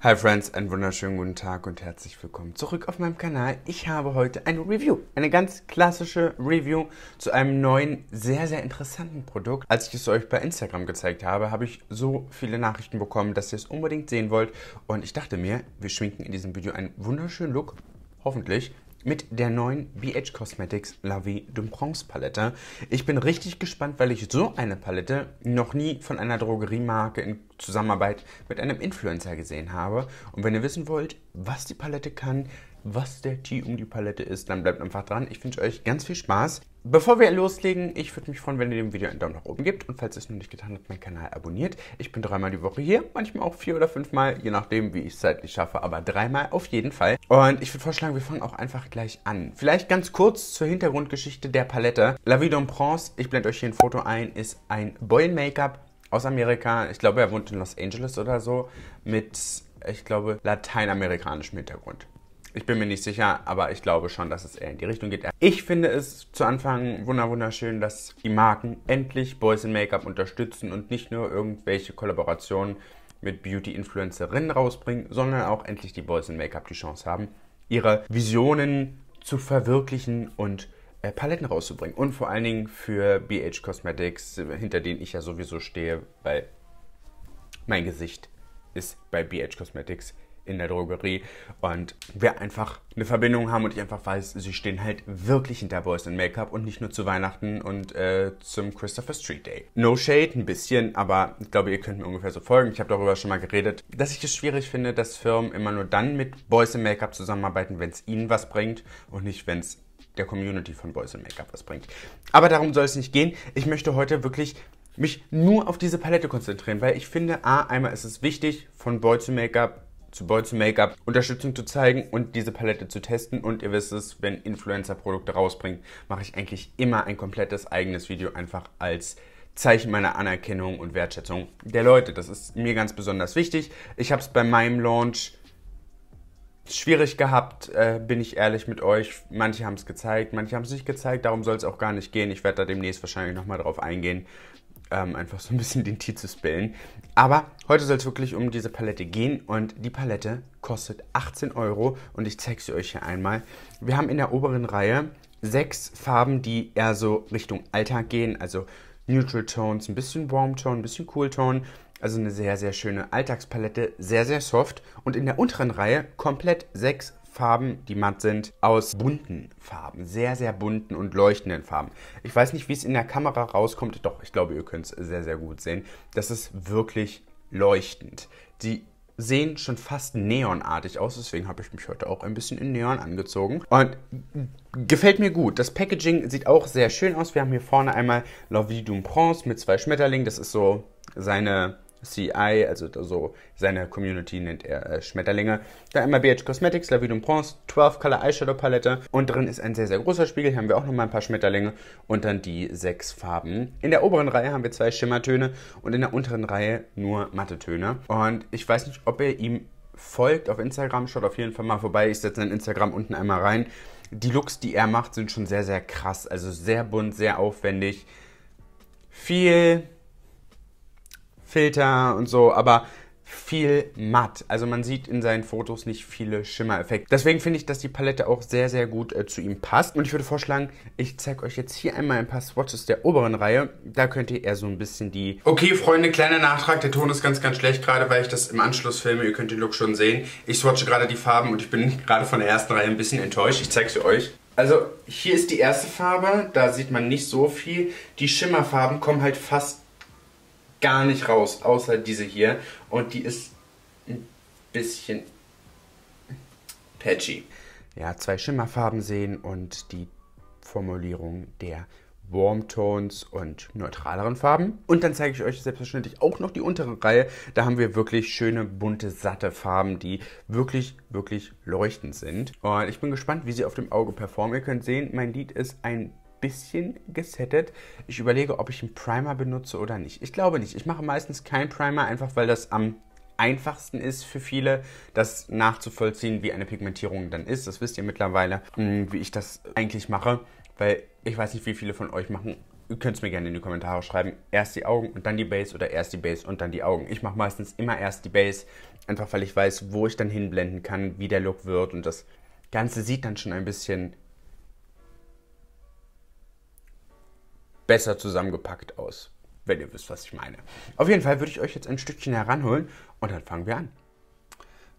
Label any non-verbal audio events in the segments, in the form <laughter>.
Hi Friends, einen wunderschönen guten Tag und herzlich willkommen zurück auf meinem Kanal. Ich habe heute eine Review, eine ganz klassische Review zu einem neuen, sehr, sehr interessanten Produkt. Als ich es euch bei Instagram gezeigt habe, habe ich so viele Nachrichten bekommen, dass ihr es unbedingt sehen wollt. Und ich dachte mir, wir schminken in diesem Video einen wunderschönen Look, hoffentlich, mit der neuen BH Cosmetics La Vie de Bronze Palette. Ich bin richtig gespannt, weil ich so eine Palette noch nie von einer Drogeriemarke in Zusammenarbeit mit einem Influencer gesehen habe. Und wenn ihr wissen wollt, was die Palette kann, was der Tee um die Palette ist, dann bleibt einfach dran. Ich wünsche euch ganz viel Spaß. Bevor wir loslegen, ich würde mich freuen, wenn ihr dem Video einen Daumen nach oben gebt und falls ihr es noch nicht getan habt, meinen Kanal abonniert. Ich bin dreimal die Woche hier, manchmal auch vier oder fünfmal, je nachdem, wie ich es zeitlich schaffe, aber dreimal auf jeden Fall. Und ich würde vorschlagen, wir fangen auch einfach gleich an. Vielleicht ganz kurz zur Hintergrundgeschichte der Palette. La Vie en Prince, ich blende euch hier ein Foto ein, ist ein Beulen-Make-up aus Amerika. Ich glaube, er wohnt in Los Angeles oder so mit, ich glaube, lateinamerikanischem Hintergrund. Ich bin mir nicht sicher, aber ich glaube schon, dass es eher in die Richtung geht. Ich finde es zu Anfang wunderschön, dass die Marken endlich Boys in Make-up unterstützen und nicht nur irgendwelche Kollaborationen mit Beauty-Influencerinnen rausbringen, sondern auch endlich die Boys in Make-up die Chance haben, ihre Visionen zu verwirklichen und äh, Paletten rauszubringen. Und vor allen Dingen für BH Cosmetics, hinter denen ich ja sowieso stehe, weil mein Gesicht ist bei BH Cosmetics in der Drogerie und wir einfach eine Verbindung haben und ich einfach weiß, sie stehen halt wirklich hinter Boys in Make-up und nicht nur zu Weihnachten und äh, zum Christopher Street Day. No Shade, ein bisschen, aber ich glaube, ihr könnt mir ungefähr so folgen. Ich habe darüber schon mal geredet, dass ich es schwierig finde, dass Firmen immer nur dann mit Boys in Make-up zusammenarbeiten, wenn es ihnen was bringt und nicht, wenn es der Community von Boys in Make-up was bringt. Aber darum soll es nicht gehen. Ich möchte heute wirklich mich nur auf diese Palette konzentrieren, weil ich finde, a, einmal ist es wichtig, von Boy zu Make-up zu Boys Make-up Unterstützung zu zeigen und diese Palette zu testen. Und ihr wisst es, wenn Influencer Produkte rausbringt, mache ich eigentlich immer ein komplettes eigenes Video einfach als Zeichen meiner Anerkennung und Wertschätzung der Leute. Das ist mir ganz besonders wichtig. Ich habe es bei meinem Launch schwierig gehabt, äh, bin ich ehrlich mit euch. Manche haben es gezeigt, manche haben es nicht gezeigt. Darum soll es auch gar nicht gehen. Ich werde da demnächst wahrscheinlich nochmal drauf eingehen ähm, einfach so ein bisschen den Tee zu spillen. Aber heute soll es wirklich um diese Palette gehen und die Palette kostet 18 Euro und ich zeige sie euch hier einmal. Wir haben in der oberen Reihe sechs Farben, die eher so Richtung Alltag gehen, also Neutral Tones, ein bisschen Warm Tone, ein bisschen Cool Tone, also eine sehr, sehr schöne Alltagspalette, sehr, sehr soft. Und in der unteren Reihe komplett sechs Farben, die matt sind, aus bunten Farben, sehr, sehr bunten und leuchtenden Farben. Ich weiß nicht, wie es in der Kamera rauskommt, doch ich glaube, ihr könnt es sehr, sehr gut sehen. Das ist wirklich leuchtend. Die sehen schon fast neonartig aus, deswegen habe ich mich heute auch ein bisschen in Neon angezogen. Und gefällt mir gut. Das Packaging sieht auch sehr schön aus. Wir haben hier vorne einmal La Vie d'un Prince mit zwei Schmetterlingen. Das ist so seine CI, also so seine Community nennt er äh, Schmetterlinge. Da einmal BH Cosmetics, La Vie d'un Prince, 12 Color Eyeshadow Palette. Und drin ist ein sehr, sehr großer Spiegel. Hier haben wir auch nochmal ein paar Schmetterlinge und dann die sechs Farben. In der oberen Reihe haben wir zwei Schimmertöne und in der unteren Reihe nur matte Töne. Und ich weiß nicht, ob ihr ihm folgt auf Instagram, schaut auf jeden Fall mal vorbei. Ich setze sein Instagram unten einmal rein. Die Looks, die er macht, sind schon sehr, sehr krass. Also sehr bunt, sehr aufwendig. Viel Filter und so, aber viel matt. Also man sieht in seinen Fotos nicht viele Schimmereffekte. Deswegen finde ich, dass die Palette auch sehr, sehr gut äh, zu ihm passt. Und ich würde vorschlagen, ich zeige euch jetzt hier einmal ein paar Swatches der oberen Reihe. Da könnt ihr eher so ein bisschen die... Okay, Freunde, kleiner Nachtrag. Der Ton ist ganz, ganz schlecht gerade, weil ich das im Anschluss filme. Ihr könnt den Look schon sehen. Ich swatche gerade die Farben und ich bin <laughs> gerade von der ersten Reihe ein bisschen enttäuscht. Ich zeige sie euch. Also hier ist die erste Farbe, da sieht man nicht so viel. Die Schimmerfarben kommen halt fast gar nicht raus, außer diese hier. Und die ist ein bisschen patchy. Ja, zwei Schimmerfarben sehen und die Formulierung der Warm Tones und neutraleren Farben. Und dann zeige ich euch selbstverständlich auch noch die untere Reihe. Da haben wir wirklich schöne, bunte, satte Farben, die wirklich, wirklich leuchtend sind. Und ich bin gespannt, wie sie auf dem Auge performen. Ihr könnt sehen, mein Lied ist ein bisschen gesettet. Ich überlege, ob ich einen Primer benutze oder nicht. Ich glaube nicht. Ich mache meistens keinen Primer, einfach weil das am einfachsten ist für viele, das nachzuvollziehen, wie eine Pigmentierung dann ist. Das wisst ihr mittlerweile, hm, wie ich das eigentlich mache, weil ich weiß nicht, wie viele von euch machen. Ihr könnt es mir gerne in die Kommentare schreiben. Erst die Augen und dann die Base oder erst die Base und dann die Augen. Ich mache meistens immer erst die Base, einfach weil ich weiß, wo ich dann hinblenden kann, wie der Look wird und das Ganze sieht dann schon ein bisschen besser zusammengepackt aus. Wenn ihr wisst, was ich meine. Auf jeden Fall würde ich euch jetzt ein Stückchen heranholen und dann fangen wir an.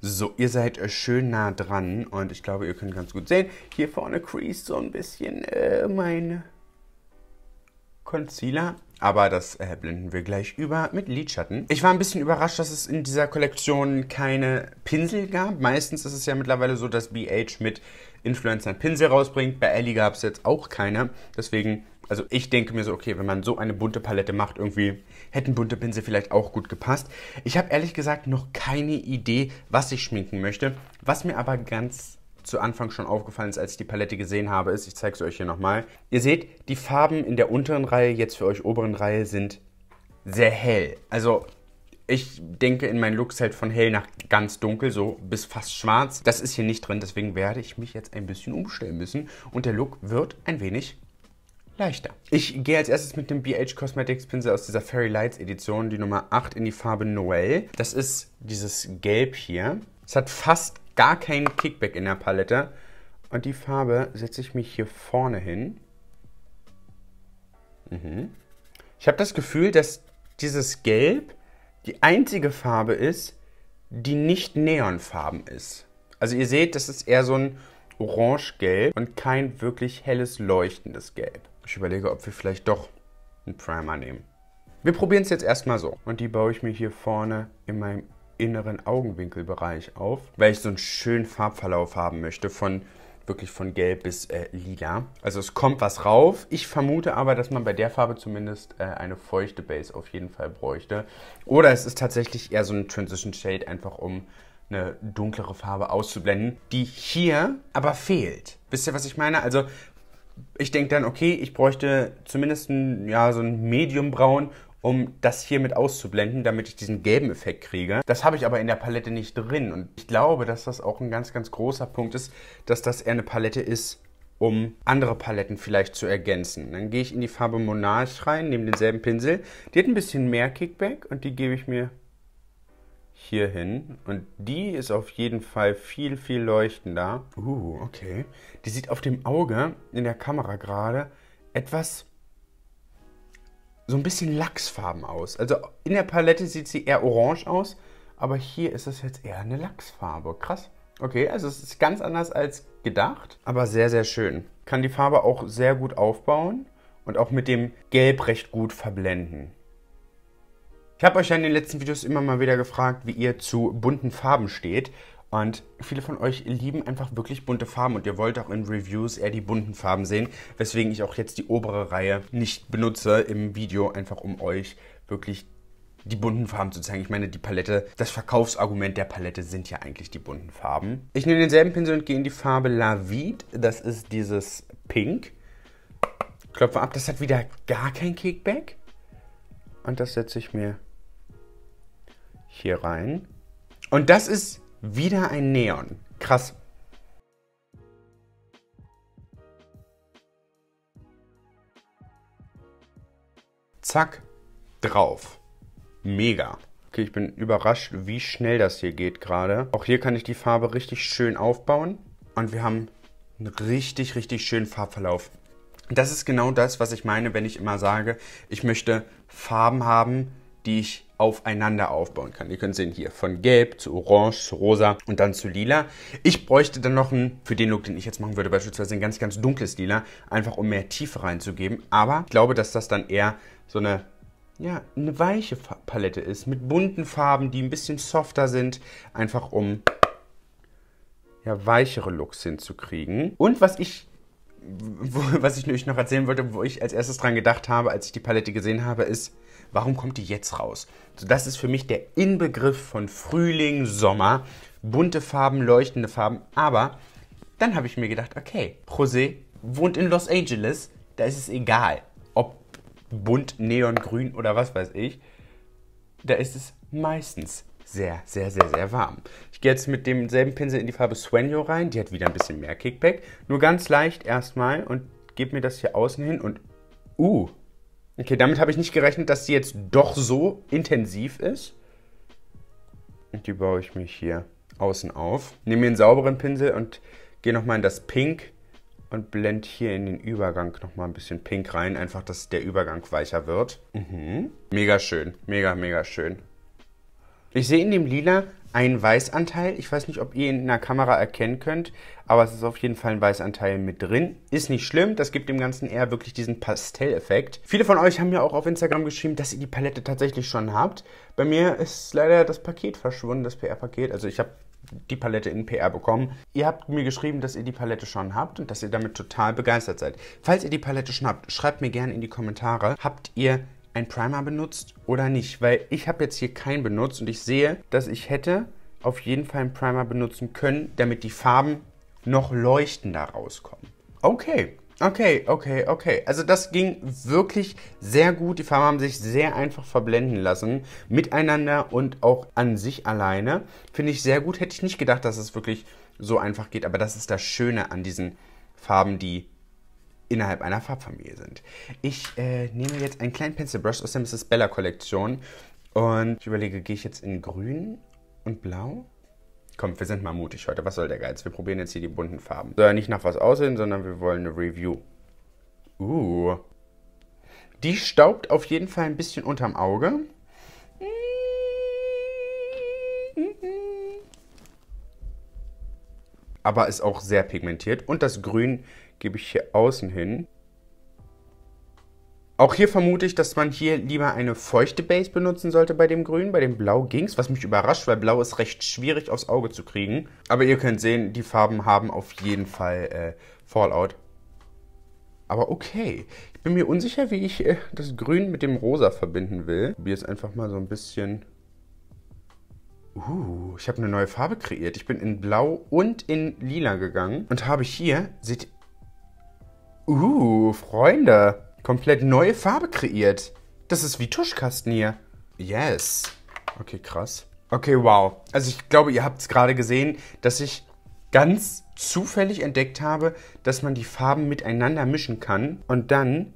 So, ihr seid äh, schön nah dran und ich glaube, ihr könnt ganz gut sehen. Hier vorne creased so ein bisschen äh, mein Concealer. Aber das äh, blenden wir gleich über mit Lidschatten. Ich war ein bisschen überrascht, dass es in dieser Kollektion keine Pinsel gab. Meistens ist es ja mittlerweile so, dass BH mit Influencern Pinsel rausbringt. Bei Ellie gab es jetzt auch keine. Deswegen also ich denke mir so, okay, wenn man so eine bunte Palette macht, irgendwie hätten bunte Pinsel vielleicht auch gut gepasst. Ich habe ehrlich gesagt noch keine Idee, was ich schminken möchte. Was mir aber ganz zu Anfang schon aufgefallen ist, als ich die Palette gesehen habe, ist, ich zeige es euch hier nochmal. Ihr seht, die Farben in der unteren Reihe, jetzt für euch oberen Reihe, sind sehr hell. Also ich denke in meinen Looks halt von hell nach ganz dunkel, so bis fast schwarz. Das ist hier nicht drin, deswegen werde ich mich jetzt ein bisschen umstellen müssen und der Look wird ein wenig leichter. Ich gehe als erstes mit dem BH Cosmetics Pinsel aus dieser Fairy Lights Edition, die Nummer 8, in die Farbe Noel. Das ist dieses Gelb hier. Es hat fast gar keinen Kickback in der Palette. Und die Farbe setze ich mich hier vorne hin. Mhm. Ich habe das Gefühl, dass dieses Gelb die einzige Farbe ist, die nicht neonfarben ist. Also ihr seht, das ist eher so ein orange-gelb und kein wirklich helles, leuchtendes Gelb. Ich überlege, ob wir vielleicht doch einen Primer nehmen. Wir probieren es jetzt erstmal so. Und die baue ich mir hier vorne in meinem inneren Augenwinkelbereich auf, weil ich so einen schönen Farbverlauf haben möchte von wirklich von gelb bis äh, lila. Also es kommt was rauf. Ich vermute aber, dass man bei der Farbe zumindest äh, eine feuchte Base auf jeden Fall bräuchte. Oder es ist tatsächlich eher so ein Transition Shade, einfach um eine dunklere Farbe auszublenden, die hier aber fehlt. Wisst ihr, was ich meine? Also ich denke dann, okay, ich bräuchte zumindest ein, ja, so ein Medium-Braun, um das hier mit auszublenden, damit ich diesen gelben Effekt kriege. Das habe ich aber in der Palette nicht drin. Und ich glaube, dass das auch ein ganz, ganz großer Punkt ist, dass das eher eine Palette ist, um andere Paletten vielleicht zu ergänzen. Dann gehe ich in die Farbe Monarch rein, nehme denselben Pinsel. Die hat ein bisschen mehr Kickback und die gebe ich mir hierhin. Und die ist auf jeden Fall viel, viel leuchtender. Uh, okay. Die sieht auf dem Auge in der Kamera gerade etwas so ein bisschen lachsfarben aus. Also in der Palette sieht sie eher orange aus, aber hier ist es jetzt eher eine Lachsfarbe. Krass. Okay, also es ist ganz anders als gedacht, aber sehr, sehr schön. Kann die Farbe auch sehr gut aufbauen und auch mit dem Gelb recht gut verblenden. Ich habe euch ja in den letzten Videos immer mal wieder gefragt, wie ihr zu bunten Farben steht. Und viele von euch lieben einfach wirklich bunte Farben und ihr wollt auch in Reviews eher die bunten Farben sehen, weswegen ich auch jetzt die obere Reihe nicht benutze im Video, einfach um euch wirklich die bunten Farben zu zeigen. Ich meine, die Palette, das Verkaufsargument der Palette sind ja eigentlich die bunten Farben. Ich nehme denselben Pinsel und gehe in die Farbe La Vite. Das ist dieses Pink. Klopfe ab, das hat wieder gar kein Kickback. Und das setze ich mir hier rein. Und das ist wieder ein Neon. Krass. Zack, drauf. Mega. Okay, ich bin überrascht, wie schnell das hier geht gerade. Auch hier kann ich die Farbe richtig schön aufbauen. Und wir haben einen richtig, richtig schönen Farbverlauf. Das ist genau das, was ich meine, wenn ich immer sage, ich möchte Farben haben, die ich aufeinander aufbauen kann. Ihr könnt sehen hier von gelb zu orange zu rosa und dann zu lila. Ich bräuchte dann noch ein, für den Look, den ich jetzt machen würde, beispielsweise ein ganz, ganz dunkles Lila, einfach um mehr Tiefe reinzugeben. Aber ich glaube, dass das dann eher so eine ja, eine weiche Palette ist, mit bunten Farben, die ein bisschen softer sind, einfach um ja, weichere Looks hinzukriegen. Und was ich wo, was ich euch noch erzählen wollte, wo ich als erstes dran gedacht habe, als ich die Palette gesehen habe, ist, Warum kommt die jetzt raus? Also das ist für mich der Inbegriff von Frühling, Sommer. Bunte Farben, leuchtende Farben. Aber dann habe ich mir gedacht, okay, José wohnt in Los Angeles. Da ist es egal, ob bunt, neon, grün oder was weiß ich. Da ist es meistens sehr, sehr, sehr, sehr warm. Ich gehe jetzt mit demselben Pinsel in die Farbe Sueño rein. Die hat wieder ein bisschen mehr Kickback. Nur ganz leicht erstmal und gebe mir das hier außen hin und... Uh, Okay, damit habe ich nicht gerechnet, dass sie jetzt doch so intensiv ist. Und die baue ich mir hier außen auf. Nehme mir einen sauberen Pinsel und gehe nochmal in das Pink und blende hier in den Übergang nochmal ein bisschen Pink rein. Einfach, dass der Übergang weicher wird. Mhm. Mega schön, mega, mega schön. Ich sehe in dem Lila ein Weißanteil. Ich weiß nicht, ob ihr ihn in der Kamera erkennen könnt, aber es ist auf jeden Fall ein Weißanteil mit drin. Ist nicht schlimm, das gibt dem Ganzen eher wirklich diesen Pastelleffekt. Viele von euch haben ja auch auf Instagram geschrieben, dass ihr die Palette tatsächlich schon habt. Bei mir ist leider das Paket verschwunden, das PR-Paket. Also ich habe die Palette in PR bekommen. Ihr habt mir geschrieben, dass ihr die Palette schon habt und dass ihr damit total begeistert seid. Falls ihr die Palette schon habt, schreibt mir gerne in die Kommentare, habt ihr ein Primer benutzt oder nicht, weil ich habe jetzt hier keinen benutzt und ich sehe, dass ich hätte auf jeden Fall einen Primer benutzen können, damit die Farben noch leuchtender rauskommen. Okay, okay, okay, okay. Also das ging wirklich sehr gut. Die Farben haben sich sehr einfach verblenden lassen, miteinander und auch an sich alleine. Finde ich sehr gut. Hätte ich nicht gedacht, dass es wirklich so einfach geht, aber das ist das Schöne an diesen Farben, die innerhalb einer Farbfamilie sind. Ich äh, nehme jetzt einen kleinen Pencilbrush aus der Mrs. Bella Kollektion und ich überlege, gehe ich jetzt in grün und blau? Komm, wir sind mal mutig heute. Was soll der Geiz? Wir probieren jetzt hier die bunten Farben. Soll ja nicht nach was aussehen, sondern wir wollen eine Review. Uh. Die staubt auf jeden Fall ein bisschen unterm Auge. Aber ist auch sehr pigmentiert. Und das Grün gebe ich hier außen hin. Auch hier vermute ich, dass man hier lieber eine feuchte Base benutzen sollte bei dem Grün. Bei dem Blau ging es, was mich überrascht, weil Blau ist recht schwierig aufs Auge zu kriegen. Aber ihr könnt sehen, die Farben haben auf jeden Fall äh, Fallout. Aber okay, ich bin mir unsicher, wie ich äh, das Grün mit dem Rosa verbinden will. Ich probiere es einfach mal so ein bisschen. Uh, ich habe eine neue Farbe kreiert. Ich bin in Blau und in Lila gegangen. Und habe hier, seht ihr, Uh, Freunde. Komplett neue Farbe kreiert. Das ist wie Tuschkasten hier. Yes. Okay, krass. Okay, wow. Also ich glaube, ihr habt es gerade gesehen, dass ich ganz zufällig entdeckt habe, dass man die Farben miteinander mischen kann und dann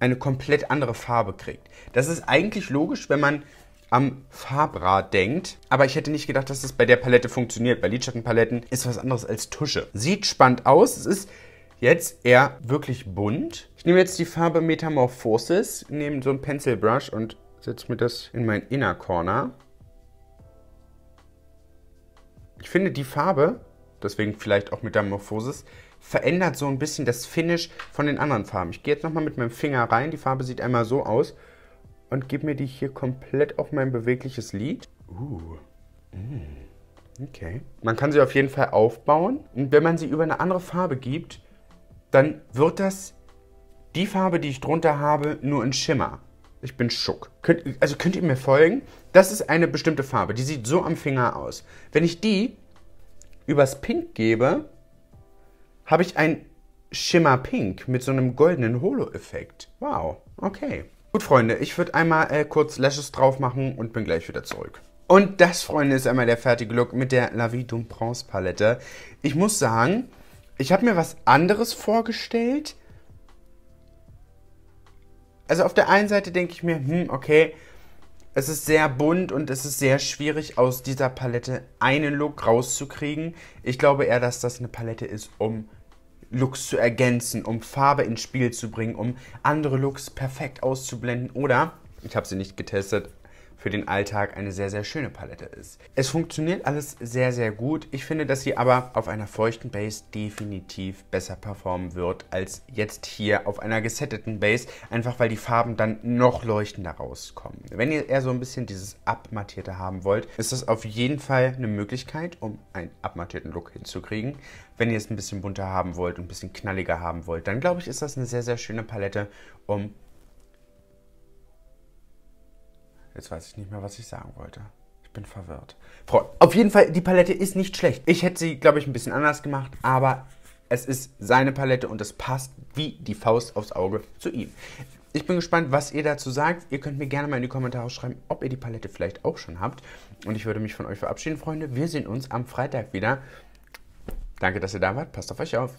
eine komplett andere Farbe kriegt. Das ist eigentlich logisch, wenn man am Farbrad denkt. Aber ich hätte nicht gedacht, dass das bei der Palette funktioniert. Bei Lidschattenpaletten ist was anderes als Tusche. Sieht spannend aus. Es ist Jetzt eher wirklich bunt. Ich nehme jetzt die Farbe Metamorphosis, nehme so einen Pencil Brush und setze mir das in mein Inner Corner. Ich finde die Farbe, deswegen vielleicht auch Metamorphosis, verändert so ein bisschen das Finish von den anderen Farben. Ich gehe jetzt nochmal mit meinem Finger rein, die Farbe sieht einmal so aus und gebe mir die hier komplett auf mein bewegliches Lid. Uh. Mm. Okay. Man kann sie auf jeden Fall aufbauen und wenn man sie über eine andere Farbe gibt, dann wird das die Farbe, die ich drunter habe, nur ein Schimmer. Ich bin schock. Könnt, also könnt ihr mir folgen? Das ist eine bestimmte Farbe. Die sieht so am Finger aus. Wenn ich die übers Pink gebe, habe ich ein Schimmerpink mit so einem goldenen Holo-Effekt. Wow, okay. Gut, Freunde, ich würde einmal äh, kurz Lashes drauf machen und bin gleich wieder zurück. Und das, Freunde, ist einmal der fertige Look mit der La Vie Bronze Palette. Ich muss sagen, ich habe mir was anderes vorgestellt. Also auf der einen Seite denke ich mir, hm, okay, es ist sehr bunt und es ist sehr schwierig, aus dieser Palette einen Look rauszukriegen. Ich glaube eher, dass das eine Palette ist, um Looks zu ergänzen, um Farbe ins Spiel zu bringen, um andere Looks perfekt auszublenden. Oder, ich habe sie nicht getestet, für den Alltag eine sehr, sehr schöne Palette ist. Es funktioniert alles sehr, sehr gut. Ich finde, dass sie aber auf einer feuchten Base definitiv besser performen wird als jetzt hier auf einer gesetteten Base, einfach weil die Farben dann noch leuchtender rauskommen. Wenn ihr eher so ein bisschen dieses Abmattierte haben wollt, ist das auf jeden Fall eine Möglichkeit, um einen abmattierten Look hinzukriegen. Wenn ihr es ein bisschen bunter haben wollt und ein bisschen knalliger haben wollt, dann glaube ich, ist das eine sehr, sehr schöne Palette, um Jetzt weiß ich nicht mehr, was ich sagen wollte. Ich bin verwirrt. Auf jeden Fall, die Palette ist nicht schlecht. Ich hätte sie, glaube ich, ein bisschen anders gemacht, aber es ist seine Palette und es passt wie die Faust aufs Auge zu ihm. Ich bin gespannt, was ihr dazu sagt. Ihr könnt mir gerne mal in die Kommentare schreiben, ob ihr die Palette vielleicht auch schon habt. Und ich würde mich von euch verabschieden, Freunde. Wir sehen uns am Freitag wieder. Danke, dass ihr da wart. Passt auf euch auf.